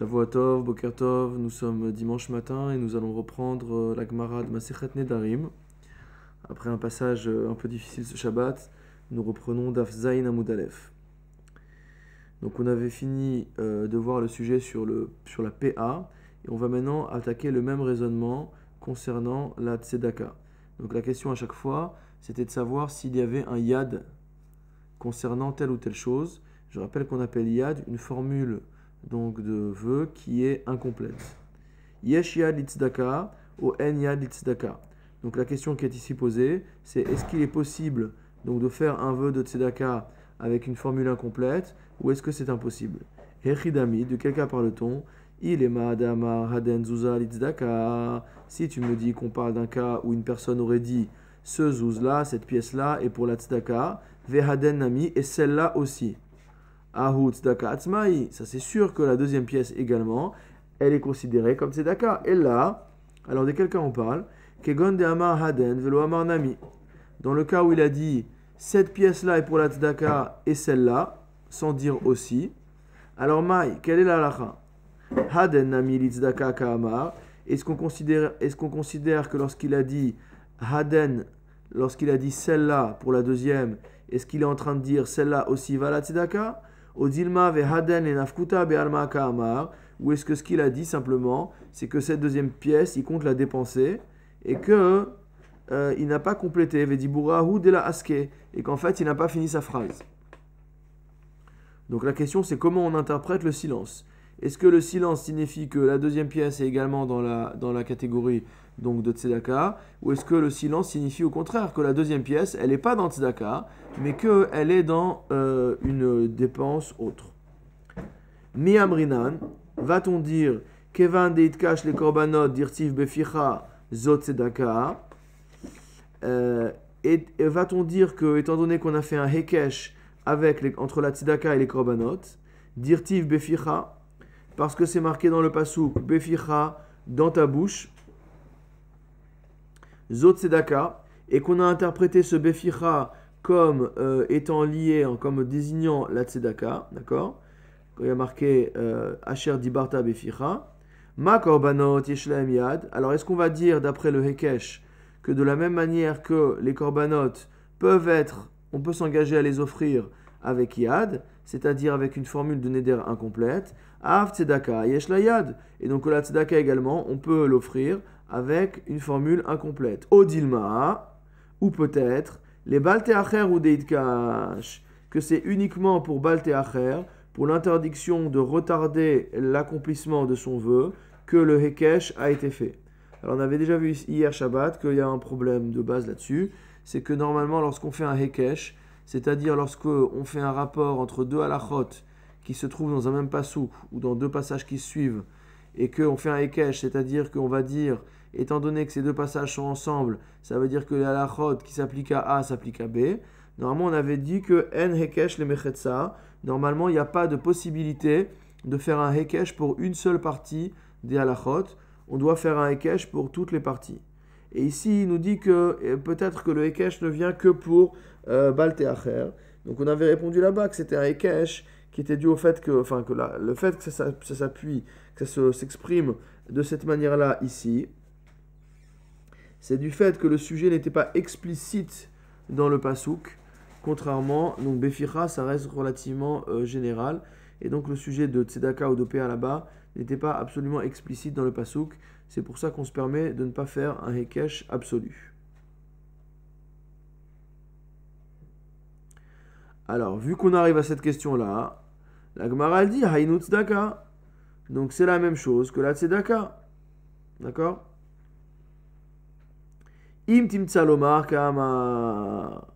Boker Bokertov, nous sommes dimanche matin et nous allons reprendre euh, la Gemara de d'arim. Après un passage euh, un peu difficile ce Shabbat, nous reprenons Daf Zain Donc on avait fini euh, de voir le sujet sur, le, sur la PA et on va maintenant attaquer le même raisonnement concernant la Tzedaka. Donc la question à chaque fois, c'était de savoir s'il y avait un Yad concernant telle ou telle chose. Je rappelle qu'on appelle Yad une formule donc de vœux qui est incomplète. Yesh litzdaka ou en litzdaka. Donc la question qui est ici posée, c'est est-ce qu'il est possible donc de faire un vœu de tzedaka avec une formule incomplète ou est-ce que c'est impossible Hechidami, de quel cas parle-t-on Il est madama Haden zuza Litzdaka. Si tu me dis qu'on parle d'un cas où une personne aurait dit ce zouz cette pièce là est pour la tzedaka, Vehaden Nami est celle-là aussi. Ça, c'est sûr que la deuxième pièce également, elle est considérée comme tzedaka. Et là, alors de quelqu'un cas on parle Kegon Amar Haden, Velo Amar Nami. Dans le cas où il a dit cette pièce-là est pour la tzedaka et celle-là, sans dire aussi. Alors, Maï, quelle est la lacha Haden Nami Est-ce qu'on considère, est qu'on considère que lorsqu'il a dit Haden, lorsqu'il a dit celle-là pour la deuxième, est-ce qu'il est en train de dire celle-là aussi va la tzedaka Odilma et ou est-ce que ce qu'il a dit simplement, c'est que cette deuxième pièce, il compte la dépenser, et que euh, il n'a pas complété, de et qu'en fait il n'a pas fini sa phrase. Donc la question c'est comment on interprète le silence. Est-ce que le silence signifie que la deuxième pièce est également dans la, dans la catégorie donc de Tzedaka Ou est-ce que le silence signifie au contraire que la deuxième pièce, elle n'est pas dans Tzedaka, mais qu'elle est dans euh, une dépense autre rinan va-t-on dire Kevan deitkash les korbanot dirtiv beficha zot euh, Et, va-t-on dire que, étant donné qu'on a fait un hekesh avec entre la Tzedaka et les korbanot, dirtiv beficha parce que c'est marqué dans le pasouk, Beficha, dans ta bouche, Zot Sedaka, et qu'on a interprété ce Beficha comme euh, étant lié, hein, comme désignant la Tzedaka, d'accord il y a marqué euh, Asher Dibarta Beficha, Ma Korbanot Yeshlaem Yad. Alors est-ce qu'on va dire, d'après le Hekesh, que de la même manière que les Korbanot peuvent être, on peut s'engager à les offrir avec Yad, c'est-à-dire avec une formule de Neder incomplète, Av Tzedaka Yesh Yad. Et donc la Tzedaka également, on peut l'offrir avec une formule incomplète. Odilma, ou peut-être, les Balteacher ou Deidkash, que c'est uniquement pour Balteacher, pour l'interdiction de retarder l'accomplissement de son vœu, que le Hekesh a été fait. Alors on avait déjà vu hier Shabbat qu'il y a un problème de base là-dessus, c'est que normalement lorsqu'on fait un Hekesh, c'est-à-dire lorsque on fait un rapport entre deux halachot qui se trouvent dans un même passou ou dans deux passages qui suivent, et qu'on fait un hekesh c'est-à-dire qu'on va dire, étant donné que ces deux passages sont ensemble, ça veut dire que les halachot qui s'applique à A s'applique à B. Normalement, on avait dit que n hekesh le mechetsa. Normalement, il n'y a pas de possibilité de faire un hekesh pour une seule partie des halachot. On doit faire un hekesh pour toutes les parties. Et ici, il nous dit que peut-être que le hekesh ne vient que pour euh, balteacher, Donc on avait répondu là-bas que c'était un hekesh qui était dû au fait que, enfin, que le fait que ça, s'appuie, que ça s'exprime de cette manière-là ici, c'est du fait que le sujet n'était pas explicite dans le pasouk, contrairement, donc Beficha, ça reste relativement euh, général, et donc le sujet de Tzedaka ou de là-bas n'était pas absolument explicite dans le pasouk, c'est pour ça qu'on se permet de ne pas faire un Hekesh absolu. Alors, vu qu'on arrive à cette question-là, la Gemara dit Hainuts daka ». Donc, c'est la même chose que la Tzedaka. D'accord Im Timtsalomar Kamar.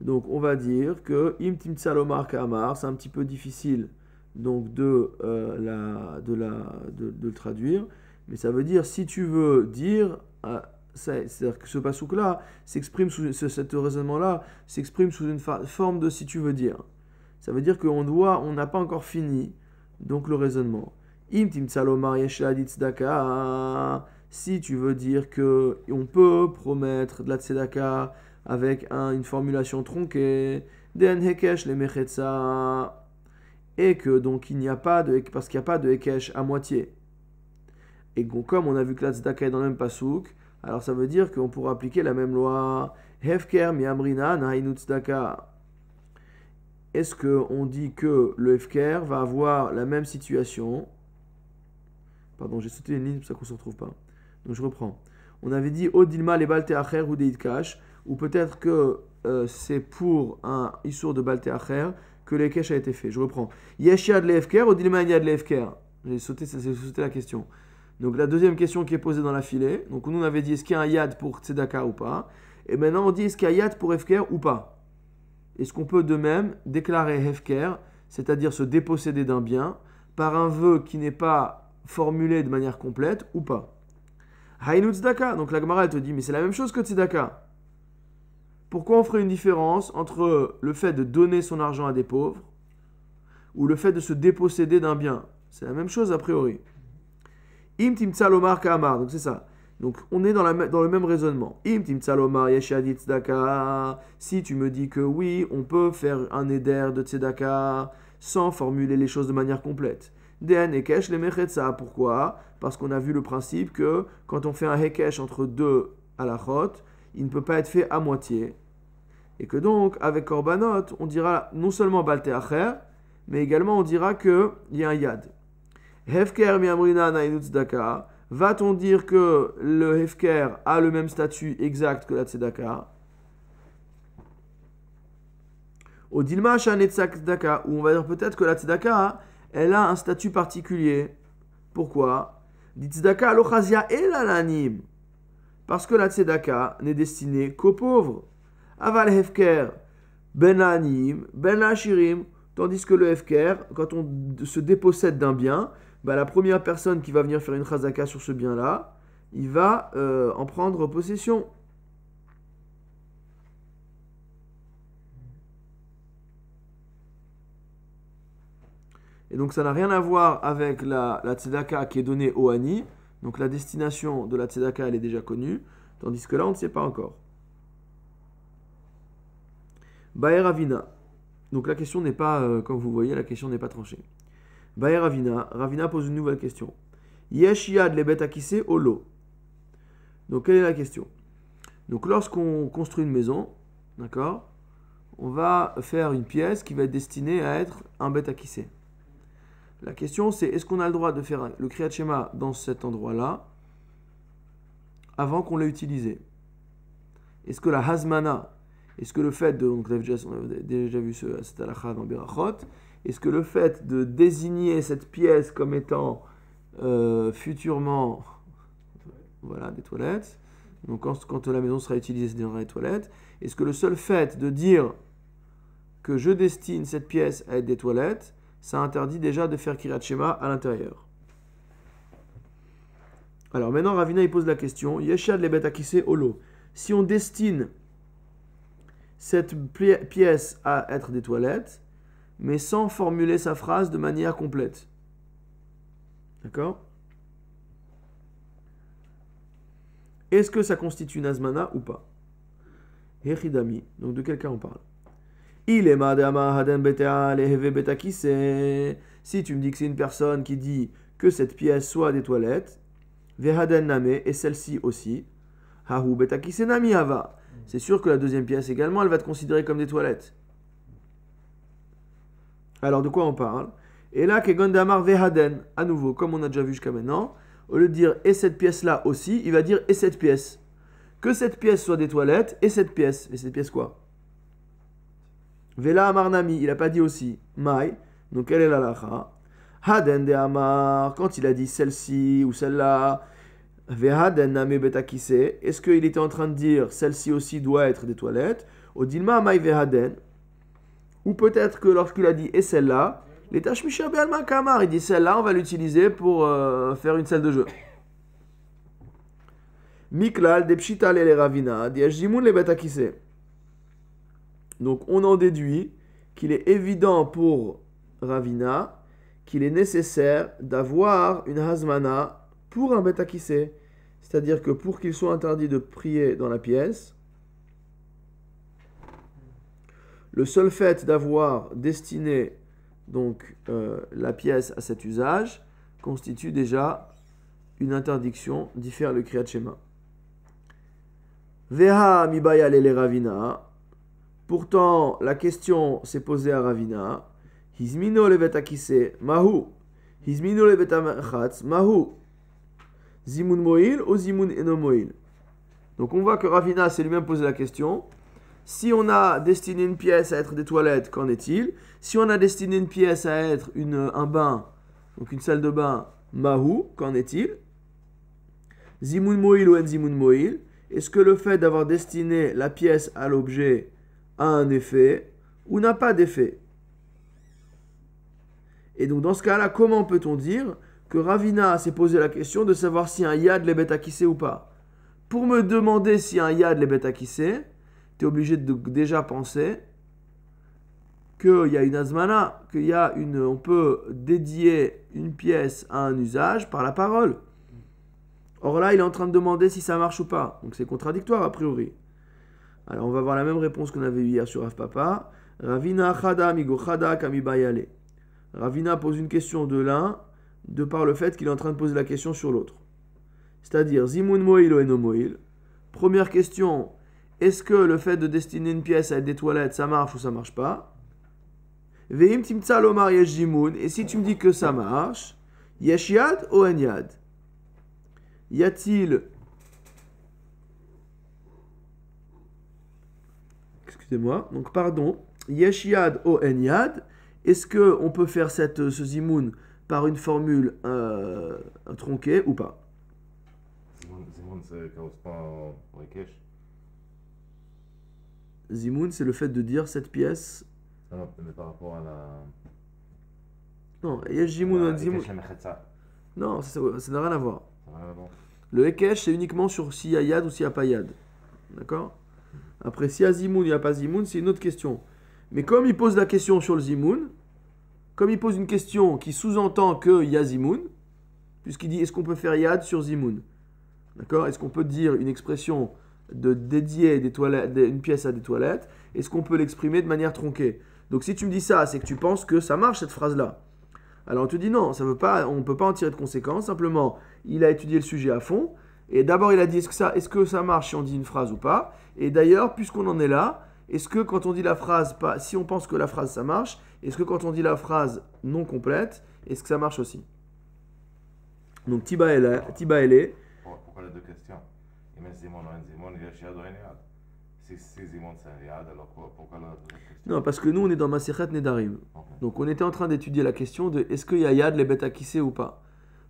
Donc, on va dire que Im Timtsalomar Kamar, c'est un petit peu difficile donc euh, de, la, de, de, le traduire. Mais ça veut dire si tu veux dire. Euh, c'est-à-dire que ce pasouk-là s'exprime sous ce, cet raisonnement-là s'exprime sous une forme de si tu veux dire. Ça veut dire qu'on doit, on n'a pas encore fini donc le raisonnement. Si tu veux dire que on peut promettre de la tzedaka avec une formulation tronquée, le et que donc il n'y a pas de parce qu'il n'y a pas de hekesh à moitié. Et comme on a vu que la tzedaka est dans le même pasouk, alors ça veut dire qu'on pourra appliquer la même loi. Hefker miamrina Est-ce qu'on dit que le Hefker va avoir la même situation Pardon, j'ai sauté une ligne, pour ça qu'on ne se retrouve pas. Donc je reprends. On avait dit Odilma le Balteacher ou Deitkash, ou peut-être que euh, c'est pour un Issour de Balteacher que le Kesh a été fait. Je reprends. Yeshia de l'Efker, Odilma de l'Efker. J'ai sauté la question. Donc la deuxième question qui est posée dans la filée, donc nous on avait dit est-ce qu'il y a un yad pour tzedaka ou pas Et maintenant on dit est-ce qu'il y a un yad pour hefker ou pas Est-ce qu'on peut de même déclarer hefker, c'est-à-dire se déposséder d'un bien, par un vœu qui n'est pas formulé de manière complète ou pas Haynu tzedaka, donc la Gemara elle te dit mais c'est la même chose que tzedaka. Pourquoi on ferait une différence entre le fait de donner son argent à des pauvres ou le fait de se déposséder d'un bien C'est la même chose a priori. Im Kamar. Donc c'est ça. Donc on est dans, le même raisonnement. Im Si tu me dis que oui, on peut faire un éder de Tzedaka sans formuler les choses de manière complète. Den Hekesh le Pourquoi Parce qu'on a vu le principe que quand on fait un Hekesh entre deux à la halachot, il ne peut pas être fait à moitié. Et que donc, avec Korbanot, on dira non seulement Balte Acher, mais également on dira qu'il y a un Yad. Hefker miamrina Va-t-on dire que le Hefker a le même statut exact que la tzedaka Au Dilma tzedaka, où on va dire peut-être que la tzedaka, hein, elle a un statut particulier. Pourquoi Tzedaka à elalanim. Parce que la tzedaka n'est destinée qu'aux pauvres. Aval Hefker ben anim, ben Tandis que le Hefker, quand on se dépossède d'un bien, bah, la première personne qui va venir faire une chazaka sur ce bien-là, il va euh, en prendre possession. Et donc ça n'a rien à voir avec la, tzedaka qui est donnée au Hani. Donc la destination de la tzedaka, elle est déjà connue. Tandis que là, on ne sait pas encore. Baer Donc la question n'est pas, euh, comme vous voyez, la question n'est pas tranchée. Bae Ravina, Ravina pose une nouvelle question. Yeshiad les bêtes akissé au Donc quelle est la question Donc lorsqu'on construit une maison, d'accord, on va faire une pièce qui va être destinée à être un bête akissé. La question c'est est-ce qu'on a le droit de faire le Kriyat Shema dans cet endroit-là avant qu'on l'ait utilisé Est-ce que la Hazmana, est-ce que le fait de. Donc, on a déjà vu ce, cette halakha dans est-ce que le fait de désigner cette pièce comme étant euh, futurement voilà, des toilettes, donc quand, la maison sera utilisée, ce les des toilettes, est-ce que le seul fait de dire que je destine cette pièce à être des toilettes, ça interdit déjà de faire Kirat à l'intérieur alors maintenant, Ravina il pose la question Yeshad lebet ha-kissé holo. Si on destine cette pièce à être des toilettes, mais sans formuler sa phrase de manière complète. D'accord Est-ce que ça constitue une asmana ou pas Hechidami. Donc de quel cas on parle Il est Si tu me dis que c'est une personne qui dit que cette pièce soit des toilettes, Vehaden Name, et celle-ci aussi, Hahu nami Hava. C'est sûr que la deuxième pièce également, elle va te considérer comme des toilettes. Alors de quoi on parle Et là, Kegondamar Vehaden, à nouveau, comme on a déjà vu jusqu'à maintenant, au lieu de dire et cette pièce-là aussi, il va dire et cette pièce. Que cette pièce soit des toilettes et cette pièce. Et cette pièce quoi Vela Amarnami, il n'a pas dit aussi. Mai, donc elle est la lacha. Haden de Amar, quand il a dit celle-ci ou celle-là. Vehaden Name Betakise, est-ce qu'il était en train de dire celle-ci aussi doit être des toilettes Odilma Mai Vehaden, ou peut-être que lorsqu'il a dit et celle-là, les tâches Michel il dit celle-là, on va l'utiliser pour euh, faire une salle de jeu. Miklal, et les Ravina, les Betakise. Donc on en déduit qu'il est évident pour Ravina qu'il est nécessaire d'avoir une Hazmana pour un Betakise. C'est-à-dire que pour qu'il soit interdit de prier dans la pièce, Le seul fait d'avoir destiné donc euh, la pièce à cet usage constitue déjà une interdiction d'y faire le Kriyat Shema. Veha mibaya lele ravina. Pourtant, la question s'est posée à Ravina. Hizmino mahu. Hizmino mahu. Zimun moil ou zimun Donc on voit que Ravina s'est lui-même posé la question. Si on a destiné une pièce à être des toilettes, qu'en est-il Si on a destiné une pièce à être euh, un bain, donc une salle de bain, Mahou, qu'en est-il Zimun Moïl ou enzimoun mo'il Est-ce que le fait d'avoir destiné la pièce à l'objet a un effet ou n'a pas d'effet Et donc dans ce cas-là, comment peut-on dire que Ravina s'est posé la question de savoir si un yad les bêta ou pas Pour me demander si un yad les bêta obligé de déjà penser qu'il y a une asmana qu'il y a une, on peut dédier une pièce à un usage par la parole. Or là, il est en train de demander si ça marche ou pas. Donc c'est contradictoire a priori. Alors on va voir la même réponse qu'on avait eu hier sur Rav Papa. Ravina chada migo Ravina pose une question de l'un de par le fait qu'il est en train de poser la question sur l'autre. C'est-à-dire zimun moil o eno moil. Première question, est-ce que le fait de destiner une pièce à des toilettes, ça marche ou ça marche pas mariage zimoun Et si tu me dis que ça marche, yeshiad ou enyad Y a-t-il. Excusez-moi, donc pardon. Yeshiad ou enyad Est-ce qu'on peut faire cette, ce zimoun par une formule euh, tronquée ou pas Zimoun, pas Zimoun, c'est le fait de dire cette pièce. Non, mais par rapport à la. Non, Yesh Zimoun, euh, Zimoun. Non, ça n'a rien à voir. Le Hekesh, c'est uniquement sur s'il y a Yad ou s'il n'y a pas Yad. D'accord Après, s'il y a Zimoun, il n'y a pas Zimoun, c'est une autre question. Mais comme il pose la question sur le Zimoun, comme il pose une question qui sous-entend qu'il y a Zimoun, puisqu'il dit est-ce qu'on peut faire Yad sur Zimoun D'accord Est-ce qu'on peut dire une expression de dédier des toilettes, une pièce à des toilettes, est-ce qu'on peut l'exprimer de manière tronquée Donc si tu me dis ça, c'est que tu penses que ça marche cette phrase-là. Alors on te dit non, ça veut pas, on ne peut pas en tirer de conséquences, simplement il a étudié le sujet à fond, et d'abord il a dit est-ce que, ça, est-ce que ça marche si on dit une phrase ou pas, et d'ailleurs puisqu'on en est là, est-ce que quand on dit la phrase, pas, si on pense que la phrase ça marche, est-ce que quand on dit la phrase non complète, est-ce que ça marche aussi Donc Tiba elle Pourquoi les deux questions non, parce que nous, on est dans Maserhat Nedarim. Donc, on était en train d'étudier la question de est-ce qu'il y a Yad les bêtes à ou pas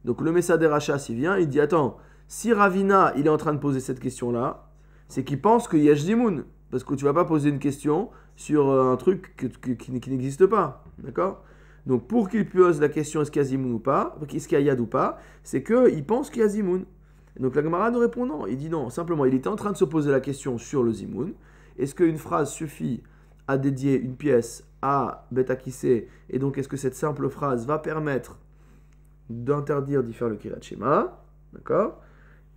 Donc, le des racha s'il vient, il dit Attends, si Ravina, il est en train de poser cette question-là, c'est qu'il pense qu'il y a Zimoun, Parce que tu vas pas poser une question sur euh, un truc qui, n'existe pas. D'accord Donc, pour qu'il pose la question est-ce qu'il y a Zimoun ou pas, est-ce qu'il y a Yad ou pas, c'est qu'il pense qu'il y a Zimoun. Donc la Gemara nous répond non. Il dit non, simplement, il était en train de se poser la question sur le Zimoun. Est-ce qu'une phrase suffit à dédier une pièce à Betakise Et donc, est-ce que cette simple phrase va permettre d'interdire d'y faire le Kirat D'accord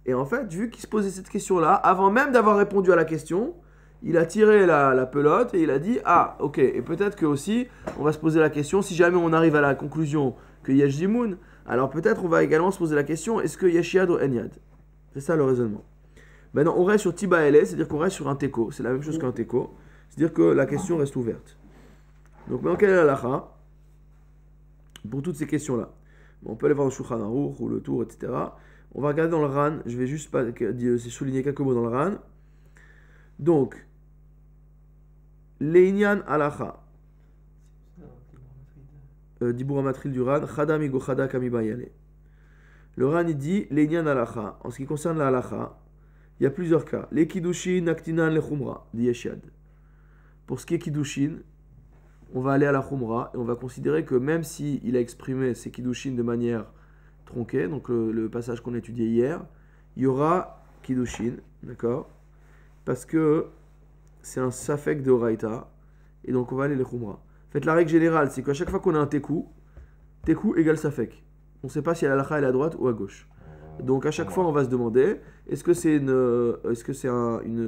Et en fait, vu qu'il se posait cette question-là, avant même d'avoir répondu à la question, il a tiré la, pelote et il a dit Ah, ok, et peut-être que aussi, on va se poser la question, si jamais on arrive à la conclusion qu'il y a alors peut-être on va également se poser la question, est-ce que Yeshiad ou Enyad C'est ça le raisonnement. Maintenant, on reste sur Tiba ele, c'est-à-dire qu'on reste sur un Teko. C'est la même chose qu'un Teko. C'est-à-dire que la question reste ouverte. Donc maintenant, quelle est la pour toutes ces questions-là On peut aller voir le Shulchan ou le Tour, etc. On va regarder dans le RAN. Je vais juste souligner quelques mots dans le RAN. Donc, Leinian Alacha. Euh, du Le Ran il dit Lenyan En ce qui concerne la alacha, il y a plusieurs cas. Lekidushin kiddushin, aktinan, les khumra, dit Pour ce qui est kiddushin, on va aller à la khumra et on va considérer que même si il a exprimé ses kidushin de manière tronquée, donc le, passage qu'on étudié hier, il y aura kidushin, d'accord Parce que c'est un safek de Raita, et donc on va aller les khumra la règle générale, c'est qu'à chaque fois qu'on a un tekou, tekou égale safek. On ne sait pas si la halakha est à droite ou à gauche. Donc à chaque fois, on va se demander est-ce que c'est une, euh, est-ce que c'est une de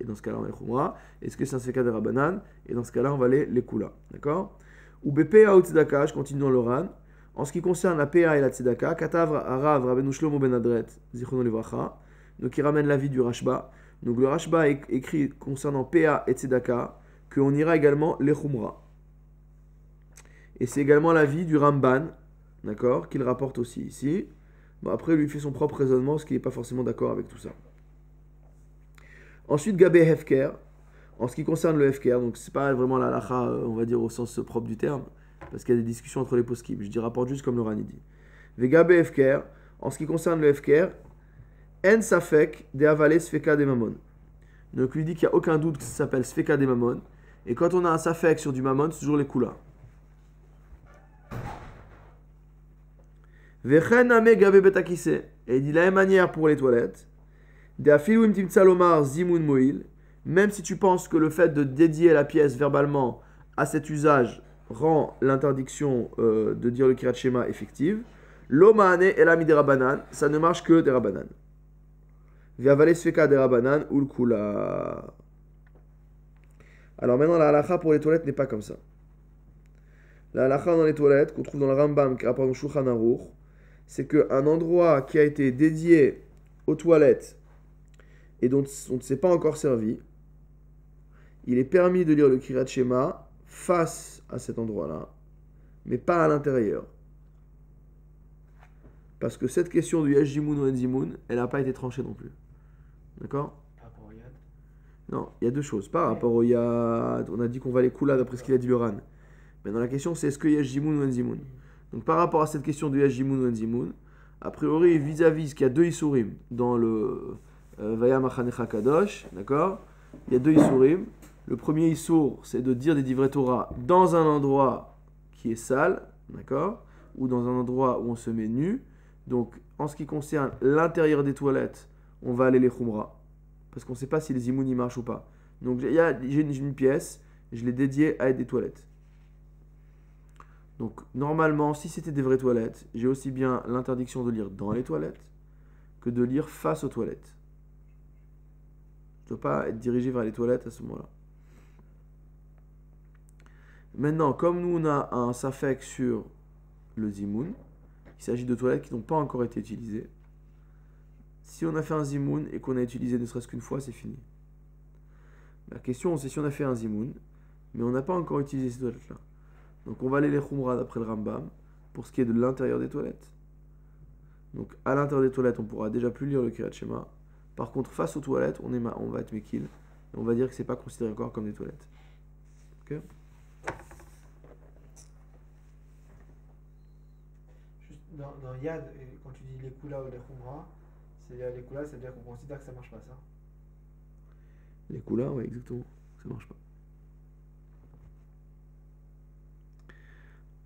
Et dans ce cas-là, on va Est-ce que c'est un sfeka de Rabanan Et dans ce cas-là, on va aller les Kula. D'accord Ou ou tzedaka, je continue dans le Ran. En ce qui concerne la PA et la Tzedaka, Katavra Arav rabenu Shlomo Ben Adret, donc il ramène vie du Rashba. Donc le Rashba écrit concernant PA et Tzedaka, qu'on ira également les Khumra. Et c'est également l'avis du Ramban, d'accord, qu'il rapporte aussi ici. Bon, après, il lui fait son propre raisonnement, ce qui n'est pas forcément d'accord avec tout ça. Ensuite, Gabé Hefker. En ce qui concerne le Hefker, donc c'est pas vraiment la lacha, euh, on va dire, au sens propre du terme, parce qu'il y a des discussions entre les poskim. Je dis rapporte juste comme le Rani dit. Gabé Hefker. En ce qui concerne le Hefker, En Safek de Avales Sfeka de Mamon. Donc lui dit qu'il n'y a aucun doute que ça s'appelle Sfeka de Mamon. Et quand on a un safek sur du mammon, c'est toujours les kula. Et il dit la même manière pour les toilettes. Même si tu penses que le fait de dédier la pièce verbalement à cet usage rend l'interdiction euh, de dire le kirat shema effective, l'omane derabanan, ça ne marche que derabanan. Viavale des derabanan ou le alors maintenant, la halakha pour les toilettes n'est pas comme ça. La halakha dans les toilettes, qu'on trouve dans le Rambam, qui rapporte Shulchan Aruch, c'est qu'un endroit qui a été dédié aux toilettes et dont on ne s'est pas encore servi, il est permis de lire le Kirat Shema face à cet endroit-là, mais pas à l'intérieur. Parce que cette question du Yajimoun ou Enzimun, elle n'a pas été tranchée non plus. D'accord non, il y a deux choses. Par rapport au Yad, on a dit qu'on va aller Kula d'après ce qu'il a dit le Mais dans la question, c'est est-ce que y a Jimoun ou Enzimoun Donc, par rapport à cette question de Jimoun ou Enzimoun, a priori, vis-à-vis qu'il y a deux Isurim dans le euh, Va'yamachanechakadosh, Kadosh, d'accord Il y a deux Isurim. Le premier Isur, c'est de dire des divrets Torah dans un endroit qui est sale, d'accord Ou dans un endroit où on se met nu. Donc, en ce qui concerne l'intérieur des toilettes, on va aller les Khumra parce qu'on ne sait pas si les imouns y marchent ou pas. Donc j'ai une, pièce, je l'ai dédiée à des toilettes. Donc normalement, si c'était des vraies toilettes, j'ai aussi bien l'interdiction de lire dans les toilettes que de lire face aux toilettes. Je ne dois pas être dirigé vers les toilettes à ce moment-là. Maintenant, comme nous on a un safek sur le zimoun, il s'agit de toilettes qui n'ont pas encore été utilisées. Si on a fait un zimoun et qu'on a utilisé ne serait-ce qu'une fois, c'est fini. La question, c'est si on a fait un zimoun, mais on n'a pas encore utilisé ces toilettes-là. Donc on va aller les khumra d'après le Rambam pour ce qui est de l'intérieur des toilettes. Donc à l'intérieur des toilettes, on pourra déjà plus lire le Kirat Par contre, face aux toilettes, on, est on va être Mekil. Et on va dire que ce n'est pas considéré encore comme des toilettes. Ok Juste dans, dans, Yad, quand tu dis les Kula ou les Khumra, c'est-à-dire euh, les coulas, cest à dire qu'on considère que ça marche pas, ça Les couleurs oui, exactement. Ça marche pas.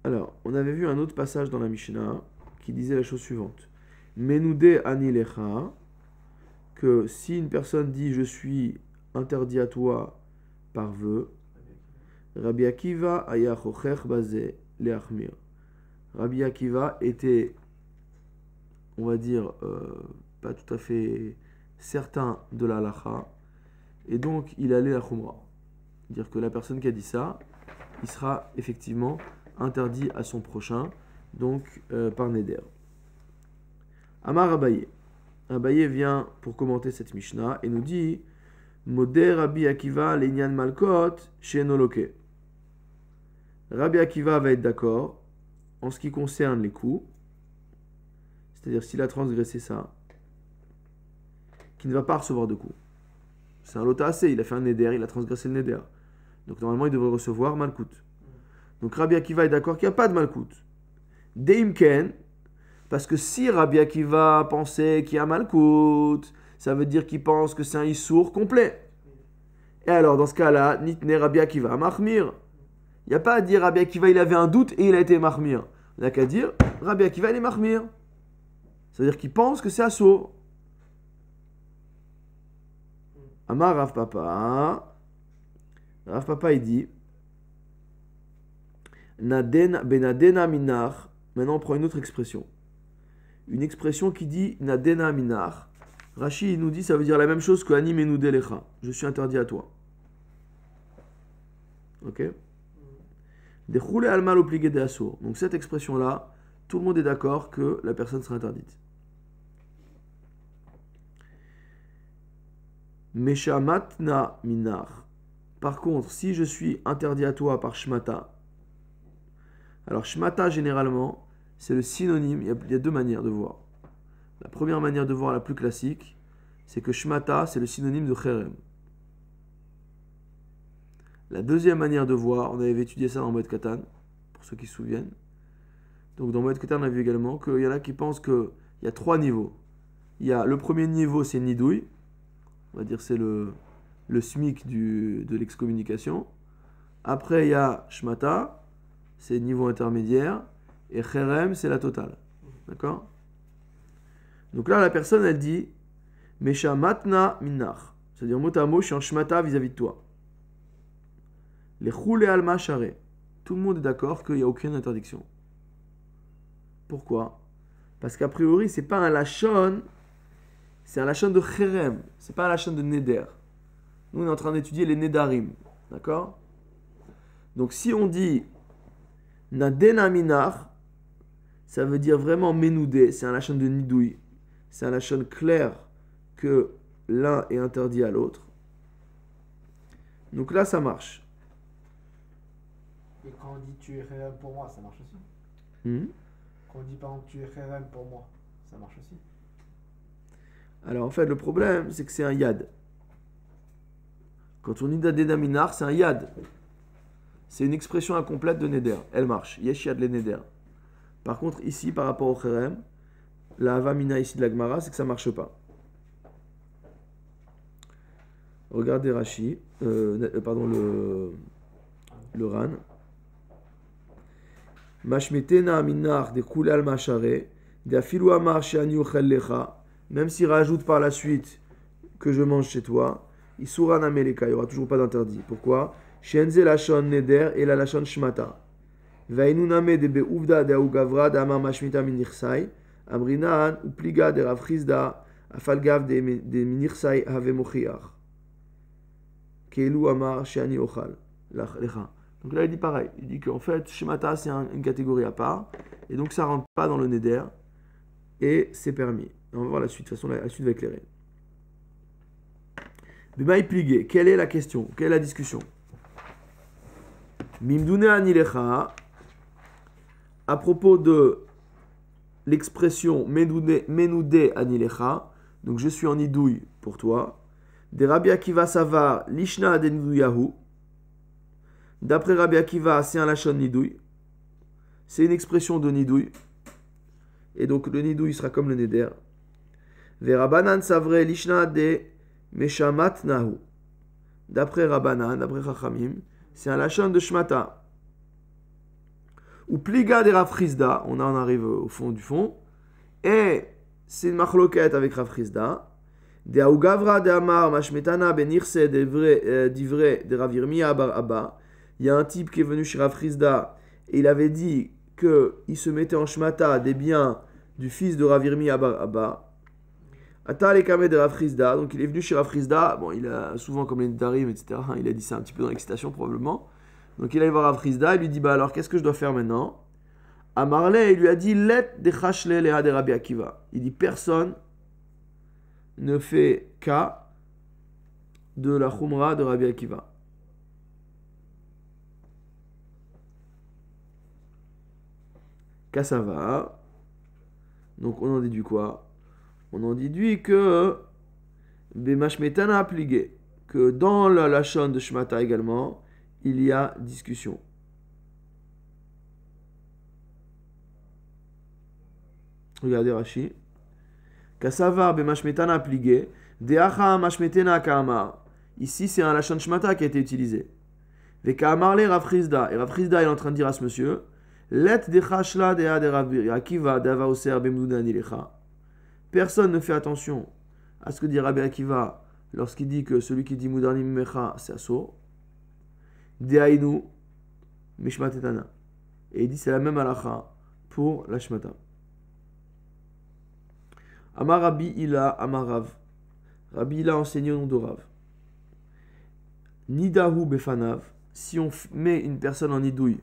Alors, on avait vu un autre passage dans la Mishnah qui disait la chose suivante. anilecha, que si une personne dit je suis interdit à toi par vœu, Rabbi Akiva aya bazé Rabbi Akiva était, on va dire, euh, pas tout à fait certain de la halacha. Et donc, il allait à khumra. Dire que la personne qui a dit ça, il sera effectivement interdit à son prochain, donc euh, par Neder. Amar Abaye. Abaye vient pour commenter cette Mishnah et nous dit Moder Rabbi Akiva Lenyan Malkot chez Rabbi Akiva va être d'accord en ce qui concerne les coups, c'est-à-dire s'il a transgressé ça, qui ne va pas recevoir de coup. C'est un lota assez, il a fait un neder, il a transgressé le neder. Donc normalement, il devrait recevoir malkout. Donc Rabbi Akiva est d'accord qu'il n'y a pas de malkout. Deimken, parce que si Rabbi Akiva pensait qu'il y a malkout, ça veut dire qu'il pense que c'est un issour complet. Et alors, dans ce cas-là, Nitne Rabbi Akiva, Mahmir. Il n'y a pas à dire Rabbi Akiva, il avait un doute et il a été Il n'y a qu'à dire Rabbi Akiva, il est Mahmir. cest veut dire qu'il pense que c'est assour. Amar Rav Papa. Rav Papa, il dit Nadena, benadena minar. Maintenant, on prend une autre expression. Une expression qui dit Nadena minar. Rashi, il nous dit, ça veut dire la même chose que Anim Enudelecha. Je suis interdit à toi. Ok Déroulé al mal obligé de Donc, cette expression-là, tout le monde est d'accord que la personne sera interdite. Meshamatna minar. Par contre, si je suis interdit à toi par shmata, alors shmata généralement, c'est le synonyme, il y a deux manières de voir. La première manière de voir, la plus classique, c'est que shmata, c'est le synonyme de cherem. La deuxième manière de voir, on avait étudié ça dans Moed Katan, pour ceux qui se souviennent. Donc dans Moed Katan, on a vu également qu'il y en a qui pensent qu'il y a trois niveaux. Il y a, le premier niveau, c'est nidouille on va dire c'est le, le SMIC du, de l'excommunication. Après, il y a Shmata, c'est niveau intermédiaire, et Kherem, c'est la totale. D'accord Donc là, la personne, elle dit Meshamatna minnar. C'est-à-dire, mot à mot, je suis en Shmata vis-à-vis de toi. Les Khoul et Share, Tout le monde est d'accord qu'il n'y a aucune interdiction. Pourquoi Parce qu'a priori, c'est pas un lachon c'est un lachon de Kherem, c'est pas un lachon de Neder. Nous, on est en train d'étudier les Nedarim. D'accord Donc, si on dit Nadenaminar, ça veut dire vraiment Ménoudé, c'est un lachon de Nidoui. C'est un lachon clair que l'un est interdit à l'autre. Donc là, ça marche. Et quand on dit tu es pour moi, ça marche aussi. Hmm quand on dit par exemple tu es Cherem pour moi, ça marche aussi. Alors en fait, le problème, c'est que c'est un yad. Quand on dit minar, c'est un yad. C'est une expression incomplète de neder. Elle marche. Yesh yad le neder. Par contre, ici, par rapport au kherem, la avamina ici de la Gemara, c'est que ça marche pas. Regardez Rashi, euh, euh, pardon, le, le Ran. na aminar de koulal machare, de afilou amar même s'il rajoute par la suite que je mange chez toi, il sourana ameleka, il n'y aura toujours pas d'interdit. Pourquoi Shenze lachon neder et la lachon shmata. Vainuname de beuvda de augavra de mashmita minirsai, amrinan ou pliga de rafrizda, afalgav de minirsai have mochiach. Kelu amar shani ochal. Donc là, il dit pareil. Il dit qu'en fait, shmata, c'est une catégorie à part. Et donc, ça rentre pas dans le neder. Et c'est permis. On va voir la suite. De toute façon, la, suite va éclairer. Bimaï Pligé, quelle est la question Quelle est la discussion Mimdune Anilecha, à propos de l'expression Menoudé Anilecha, donc je suis en nidouille pour toi. De qui Akiva Savar, Lishna Adenouyahu. D'après Rabbi Akiva, c'est un lachon nidouille. C'est une expression de nidouille. Et donc le nidouille sera comme le neder. Verabanan Savre Lishna de D'après Rabanan, d'après Chachamim, c'est un lachan de Shmata. Ou Pliga de Rafrizda, on en arrive au fond du fond. Et c'est une machloquette avec Rafrizda. De Augavra de Amar Mashmetana ben Irse d'Ivre de euh, Bar Abba. Il y a un type qui est venu chez Rafrizda et il avait dit qu'il se mettait en Shmata des biens du fils de Ravirmi Abba de donc il est venu chez Rafrizda, bon il a souvent comme les Darim, etc., il a dit ça un petit peu dans l'excitation probablement. Donc il allé voir Rafrizda, il lui dit bah alors qu'est-ce que je dois faire maintenant Marley il lui a dit Let de leha de Rabbi Akiva. Il dit personne ne fait cas de la Khumra de Rabbi Akiva. va. Donc on en déduit quoi on en déduit que Bemashmetana appliqué, que dans la lachon de Shmata également, il y a discussion. Regardez Rashi. Kassavar Bemashmetana appliqué, Deacha Mashmetena Kama. Ici, c'est un lachon Shmata qui a été utilisé. le Rafrizda. Et Rafrizda est en train de dire à monsieur Let Dechashla Dea de Rav Akiva Dava Oser Personne ne fait attention à ce que dit Rabbi Akiva lorsqu'il dit que celui qui dit mudarni Mecha, c'est asso. de Mishmat Etana. Et il dit c'est la même halacha pour la Shmata. Amar Rabbi Ila, Amarav. Rabbi Ila enseigné au nom de Rav. Nidahu Befanav. Si on met une personne en idouille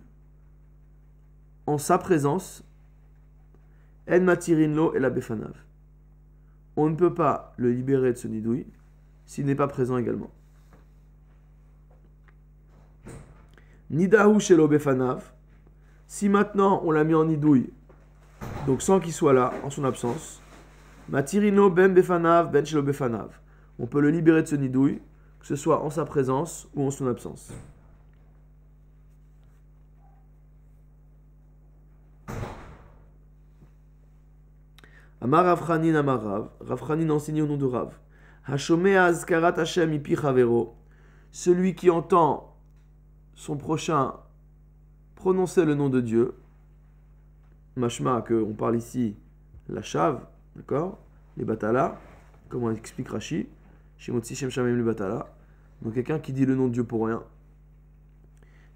en sa présence, En Matirinlo et la Befanav on ne peut pas le libérer de ce nidouille s'il n'est pas présent également. Nidahu shelo befanav. Si maintenant on l'a mis en nidouille, donc sans qu'il soit là, en son absence, matirino ben befanav ben befanav. On peut le libérer de ce nidouille, que ce soit en sa présence ou en son absence. Amar Ravchanin Amar Rav. Ravchanin enseigne au nom de Rav. Hashomea Azkarat Hashem Ipi Celui qui entend son prochain prononcer le nom de Dieu. Mashma, que on parle ici, la chave, d'accord Les batala, comme on explique Rashi. Shemotzi Shem Shamem le batala. Donc quelqu'un qui dit le nom de Dieu pour rien.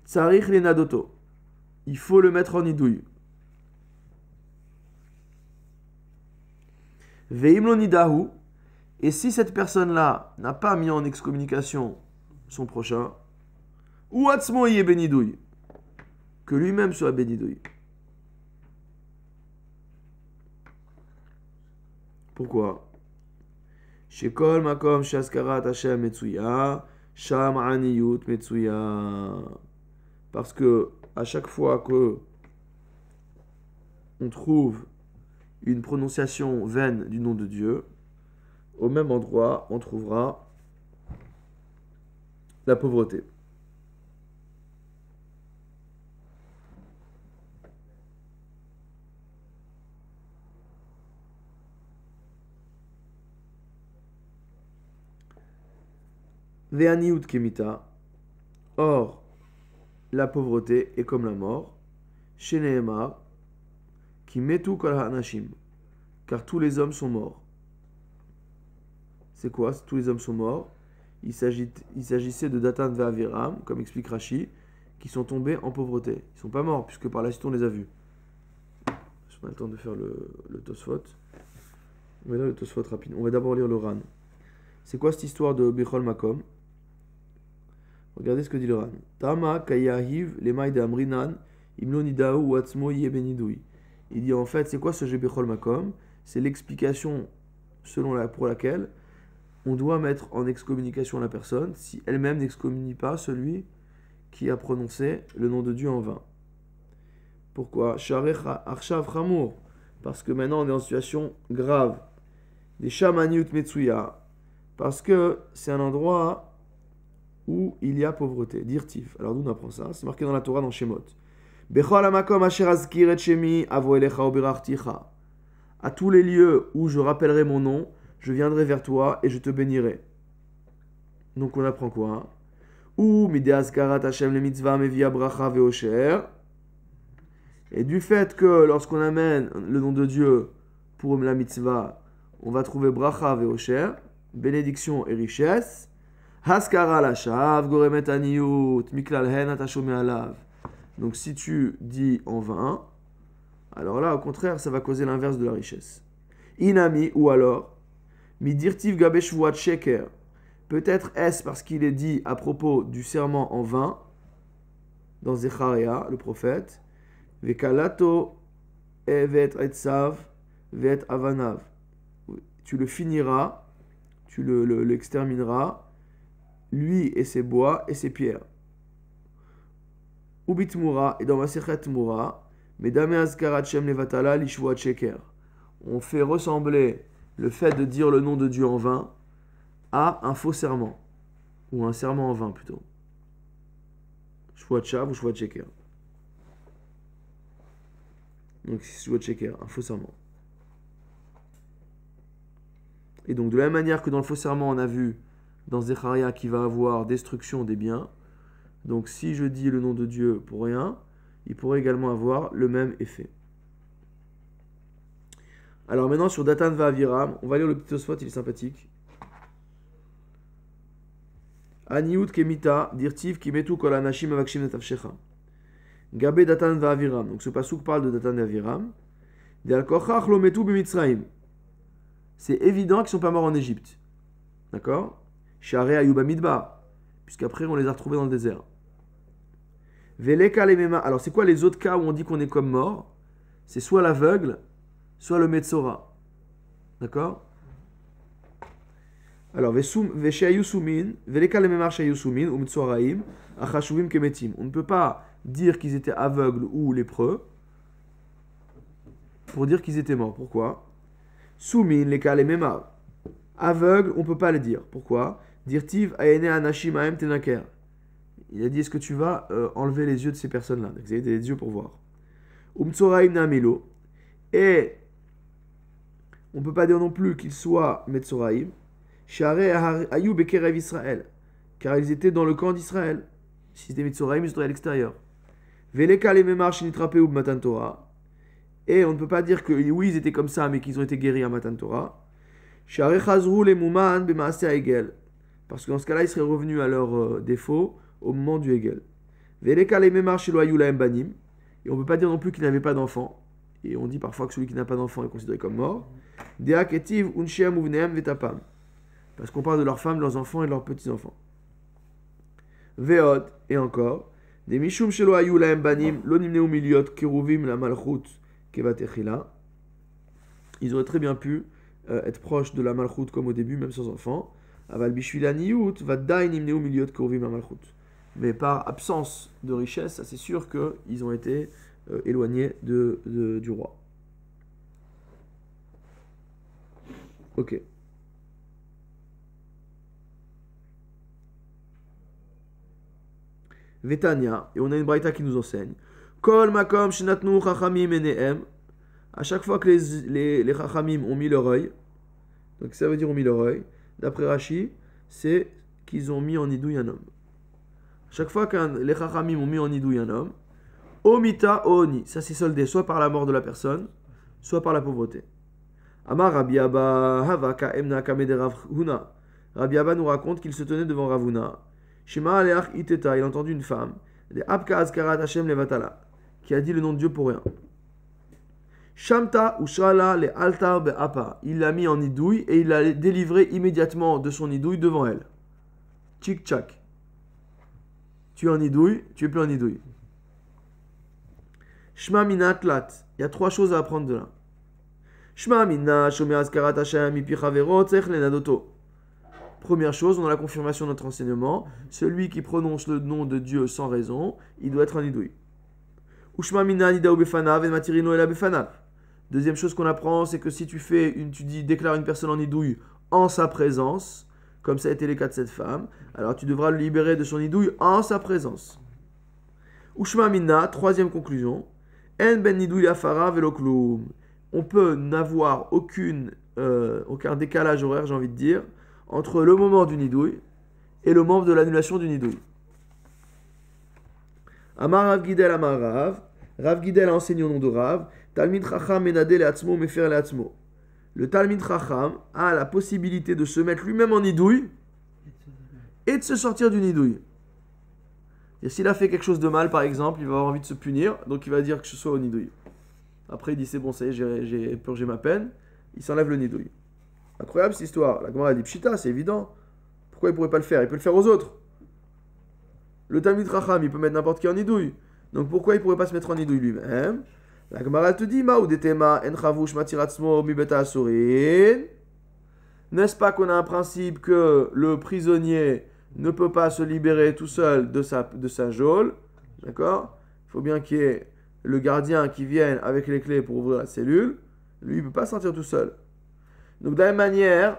Tsarich Lenadoto. Il faut le mettre en idouille. Veimlonidahu. Et si cette personne-là n'a pas mis en excommunication son prochain, ou Atzmoïe est que lui-même soit bénidouille. Pourquoi Shekol makom shaskarat Hashem metsuya, sham aniyut metsuya. Parce que à chaque fois que on trouve une prononciation vaine du nom de Dieu, au même endroit, on trouvera la pauvreté. kemita. Or, la pauvreté est comme la mort. Chez qui Car tous les hommes sont morts. C'est quoi Tous les hommes sont morts. Il s'agissait de de Vaviram, comme explique Rashi, qui sont tombés en pauvreté. Ils ne sont pas morts, puisque par la suite on les a vus. On pas le temps de faire le, le Tosfot. On va le Tosfot rapide. On va d'abord lire le Ran. C'est quoi cette histoire de Bichol Makom Regardez ce que dit le Ran. Tama kayahiv amrinan watzmo yebenidoui il dit en fait, c'est quoi ce Jebechol Makom C'est l'explication selon pour laquelle on doit mettre en excommunication la personne si elle-même n'excommunie pas celui qui a prononcé le nom de Dieu en vain. Pourquoi Arshav Parce que maintenant on est en situation grave. Des Shamaniut Metsuya. Parce que c'est un endroit où il y a pauvreté. Dirtif. Alors d'où on apprend ça C'est marqué dans la Torah dans Shemot. A tous les lieux où je rappellerai mon nom, je viendrai vers toi et je te bénirai. Donc on apprend quoi Ou le Et du fait que lorsqu'on amène le nom de Dieu pour la mitzvah, on va trouver bracha veosher, bénédiction et richesse. Haskara la shav, goremet aniut, miklal hen donc si tu dis en vain, alors là, au contraire, ça va causer l'inverse de la richesse. Inami, ou alors, midirtiv gabesh sheker. Peut-être est-ce parce qu'il est dit à propos du serment en vain, dans Zecharia, le prophète, Vekalato evet etzav vet avanav. Tu le finiras, tu l'extermineras, le, lui et ses bois et ses pierres et dans On fait ressembler le fait de dire le nom de Dieu en vain à un faux serment, ou un serment en vain plutôt. ou Donc c'est Sheker, un faux serment. Et donc de la même manière que dans le faux serment on a vu dans Zecharia qui va avoir destruction des biens, donc si je dis le nom de Dieu pour rien, il pourrait également avoir le même effet. Alors maintenant sur Datan Aviram, on va lire le petit spot, il est sympathique. Aniut kemita dirtiv kimetu kol anashim avakshim netavshecha. Gabé Datan Aviram. Donc ce passouk parle de Datan Aviram. De kochach lo metu bimitzraim. C'est évident qu'ils ne sont pas morts en Égypte. D'accord Share Midba. Puisqu'après on les a retrouvés dans le désert. Alors, c'est quoi les autres cas où on dit qu'on est comme mort C'est soit l'aveugle, soit le Metzora. D'accord alors, on ne peut pas dire qu'ils étaient aveugles ou lépreux pour dire qu'ils étaient morts. Pourquoi Soumin, les Aveugle, on ne peut pas le dire. Pourquoi Dirtiv, aene anashim tenaker. Il a dit Est-ce que tu vas euh, enlever les yeux de ces personnes-là Donc, des yeux pour voir. Et on ne peut pas dire non plus qu'ils soient Metsoraim. Israël. Car ils étaient dans le camp d'Israël. Si c'était Metsoraim, ils seraient à l'extérieur. Et on ne peut pas dire que oui, ils étaient comme ça, mais qu'ils ont été guéris à Matan Torah. Parce que dans ce cas-là, ils seraient revenus à leurs euh, défauts au moment du Hegel. Et on ne peut pas dire non plus qu'il n'avait pas d'enfants Et on dit parfois que celui qui n'a pas d'enfants est considéré comme mort. vetapam. Parce qu'on parle de leurs femmes, de leurs enfants et de leurs petits-enfants. Veod, et encore. Des mishum shelo laem banim, lonimneum miliot kiruvim la malchut, kevatechila. Ils auraient très bien pu euh, être proches de la malchut comme au début, même sans enfants, Aval bishvila va vadain miliot iliot, kiruvim la malchut mais par absence de richesse, c'est sûr qu'ils ont été euh, éloignés de, du roi. Ok. Vétania, et on a une braïta qui nous enseigne. Kol makom shenatnu chachamim enehem. À chaque fois que les, les, chachamim ont mis leur œil, donc ça veut dire ont mis leur œil, d'après Rashi, c'est qu'ils ont mis en idouille un homme. Chaque fois qu'un les Chachamim ont mis en idouille un homme, Omita Oni, ça s'est soldé soit par la mort de la personne, soit par la pauvreté. Amar Rabbi Abba Havaka Emna Kamede Huna. Rabbi nous raconte qu'il se tenait devant Ravuna. Shema Aleach Iteta, il a entendu une femme, de Abka Azkarat Hashem Levatala, qui a dit le nom de Dieu pour rien. Shamta Ushala le Altar Be'apa. Il l'a mis en idouille et il l'a délivré immédiatement de son idouille devant elle. Tchik tchak tu es en idouille, tu es plus en idouille. Shma minatlat. Il y a trois choses à apprendre de là. Shma Première chose, on a la confirmation de notre enseignement. Celui qui prononce le nom de Dieu sans raison, il doit être en idouille. matirino Deuxième chose qu'on apprend, c'est que si tu fais une, tu dis, déclare une personne en idouille en sa présence, comme ça a été le cas de cette femme, alors tu devras le libérer de son idouille en sa présence. Ushma Minna, troisième conclusion. En ben nidouille afara On peut n'avoir aucune, euh, aucun décalage horaire, j'ai envie de dire, entre le moment du nidouille et le moment de l'annulation du nidouille. Amar Rav Gidel Amar Rav. Rav Gidel a enseigné au nom de Rav. Talmid Chacham le Atzmo Mefer Atzmo le Talmud Chacham a la possibilité de se mettre lui-même en idouille et de se sortir nidouille. Et S'il a fait quelque chose de mal, par exemple, il va avoir envie de se punir, donc il va dire que ce soit au nidouille. Après, il dit c'est bon, ça y est, j'ai purgé ma peine. Il s'enlève le nidouille. Incroyable cette histoire. La Gomara dit Pshita, c'est évident. Pourquoi il pourrait pas le faire Il peut le faire aux autres. Le Talmud Racham, il peut mettre n'importe qui en nidouille. Donc pourquoi il pourrait pas se mettre en nidouille lui-même la Gemara te dit, N'est-ce pas qu'on a un principe que le prisonnier ne peut pas se libérer tout seul de sa, de sa geôle D'accord Il faut bien qu'il y ait le gardien qui vienne avec les clés pour ouvrir la cellule. Lui, il ne peut pas sortir tout seul. Donc, de la même manière,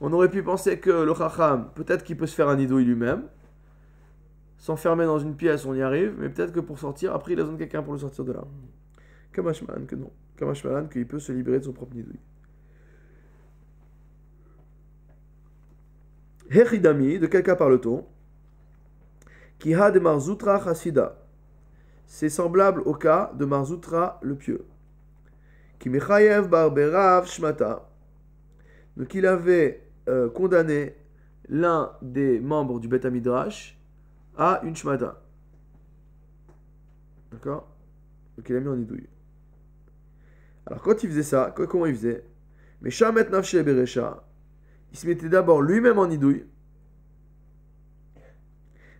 on aurait pu penser que le Chacham, peut-être qu'il peut se faire un idouille lui-même. S'enfermer dans une pièce, on y arrive, mais peut-être que pour sortir, après, il a besoin de quelqu'un pour le sortir de là. Kamashman que non. qu'il peut se libérer de son propre nidouille. Hechidami, de quel cas parle-t-on a de Marzutra Chassida. C'est semblable au cas de Marzutra le pieux. qui mechayev Barberav Shmata. Donc il avait euh, condamné l'un des membres du Betamidrash à une Shmata. D'accord Donc il a mis en Nidouille. Alors quand il faisait ça, comment il faisait Mais Shamet Nafshe Berecha, il se mettait d'abord lui-même en idouille.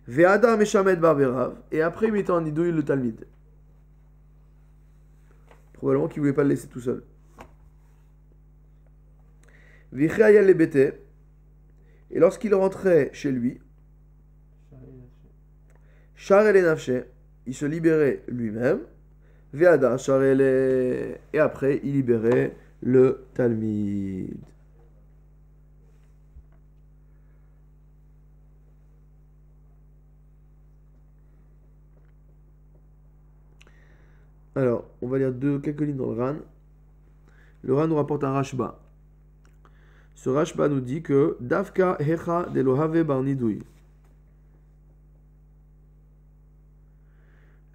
Ve'adam et Barberav. Et après, il mettait en idouille le Talmud. Probablement qu'il ne voulait pas le laisser tout seul. Vichaya Lebete. Et lorsqu'il rentrait chez lui, Shar et il se libérait lui-même. Et après, il libérait le Talmud. Alors, on va lire deux, quelques lignes dans le RAN. Le RAN nous rapporte un Rashba. Ce Rashba nous dit que Davka Hecha Lohave Barnidui.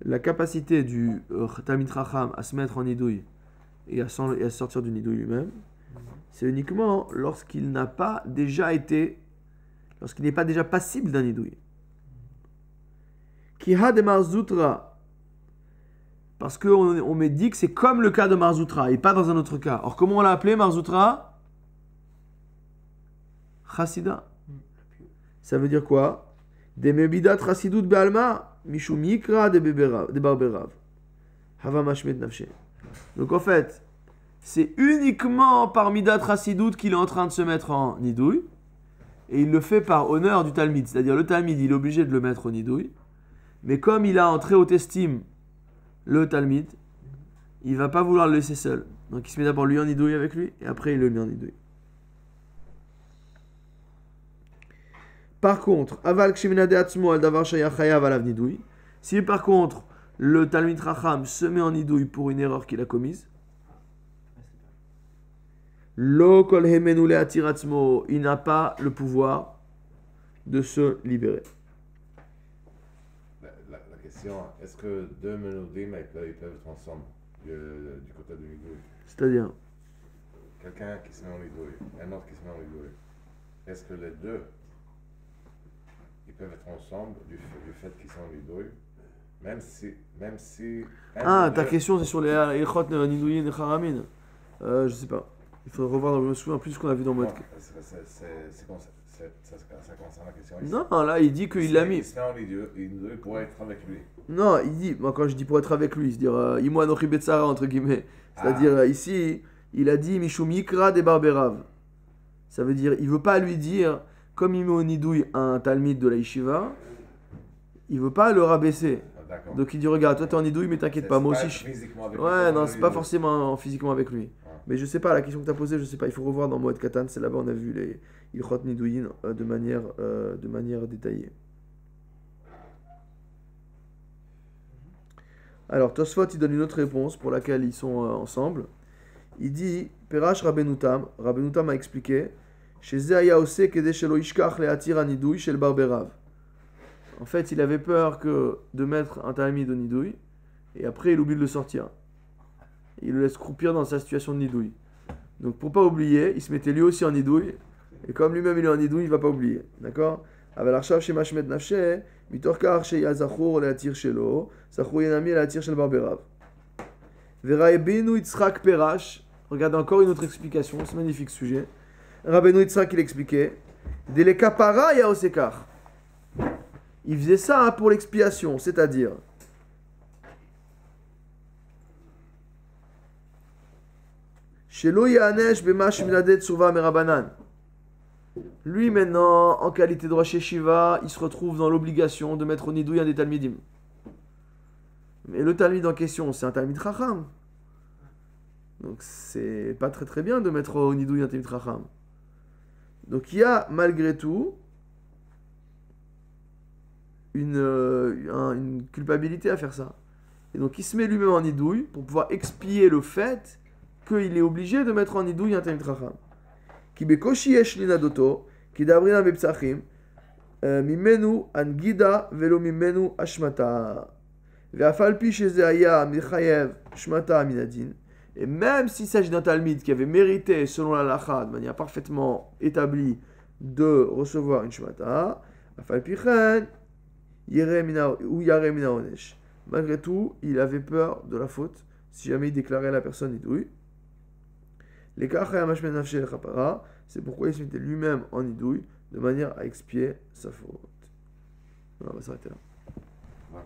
la capacité du euh, Tamit Racham à se mettre en idouille et à, sortir du nidouille lui-même, c'est uniquement lorsqu'il n'a pas déjà été, lorsqu'il n'est pas déjà passible d'un idouille. a de Marzoutra, parce qu'on on me dit que c'est comme le cas de Marzoutra et pas dans un autre cas. Or, comment on l'a appelé Marzoutra Chassida. Ça veut dire quoi Des Mebidat Chassidut Be'alma. Mishum de Barberav. Nafshe. Donc en fait, c'est uniquement par Midat rasidut qu'il est en train de se mettre en nidouille. Et il le fait par honneur du Talmud. C'est-à-dire le Talmud, il est obligé de le mettre en nidouille. Mais comme il a en très haute estime le Talmud, il va pas vouloir le laisser seul. Donc il se met d'abord lui en nidouille avec lui, et après il le met en nidouille. Par contre, Aval Atzmo davar Shayachayav Alav nidoui. Si par contre, le Talmid Racham se met en Nidouy pour une erreur qu'il a commise, Lo Kol il n'a pas le pouvoir de se libérer. La, question, est-ce que deux Menoudim peuvent être ensemble du, côté de Nidouy C'est-à-dire Quelqu'un qui se met en Nidouy, un autre qui se met en Nidouy. Est-ce que les deux peuvent être ensemble du, fait qu'ils sont en même si. Même si ah, ta question c'est sur les Je ne et Haramin. Euh, je sais pas. Il faudrait revoir, je me souviens plus ce qu'on a vu dans le C'est ça. Ça, concerne la question. Ici. Non, là, il dit qu'il l'a mis. il, pour être avec lui. Non, il dit, moi, quand je dis pour être avec lui, c'est-à-dire, euh, Betsara, entre guillemets. C'est-à-dire, ah. euh, ici, il a dit Mishumikra des Barberav. Ça veut dire, il veut pas lui dire, comme il met au nidouille un Talmud de la Yeshiva, il veut pas le rabaisser. Ah, Donc il dit regarde, toi es en nidouille, mais t'inquiète pas, moi aussi. ouais, non, c'est pas forcément physiquement avec lui. Ah. Mais je sais pas, la question que tu as posée, je sais pas, il faut revoir dans Moed Katan, c'est là-bas on a vu les Il Nidoui euh, de, manière, euh, de manière détaillée. Alors Tosfot il donne une autre réponse pour laquelle ils sont euh, ensemble. Il dit Perash Rabbenutam, Rabbenutam a expliqué en fait, il avait peur que de mettre un tamid de nidouille, et après il oublie de le sortir. Il le laisse croupir dans sa situation de nidouille. Donc pour pas oublier, il se mettait lui aussi en nidouille, et comme lui-même il est en nidouille, il va pas oublier. D'accord Regarde encore une autre explication, c'est magnifique sujet. Rabbeinu Yitzhak, il expliquait. Il faisait ça hein, pour l'expiation, c'est-à-dire. Lui maintenant, en qualité de chez Shiva, il se retrouve dans l'obligation de mettre au nidouille un des Talmudim. Mais le Talmid en question, c'est un Talmid racham. Donc c'est pas très très bien de mettre au Nidouï un Talmid racham. Donc il y a malgré tout une, euh, une culpabilité à faire ça. Et donc il se met lui-même en idouille pour pouvoir expier le fait qu'il est obligé de mettre en idouille un Talmid Racham. Qui bekoshi eshlina doto, qui d'abrina bepsachim, euh, mimenu angida velo mimenu ashmata. pi sheze aya mikhayev shmata aminadin. Et même s'il s'agit d'un Talmud qui avait mérité, selon la lacha, de manière parfaitement établie, de recevoir une Shmata, ou Malgré tout, il avait peur de la faute si jamais il déclarait la personne idouille. Les c'est pourquoi il se mettait lui-même en idouille de manière à expier sa faute. On va s'arrêter là.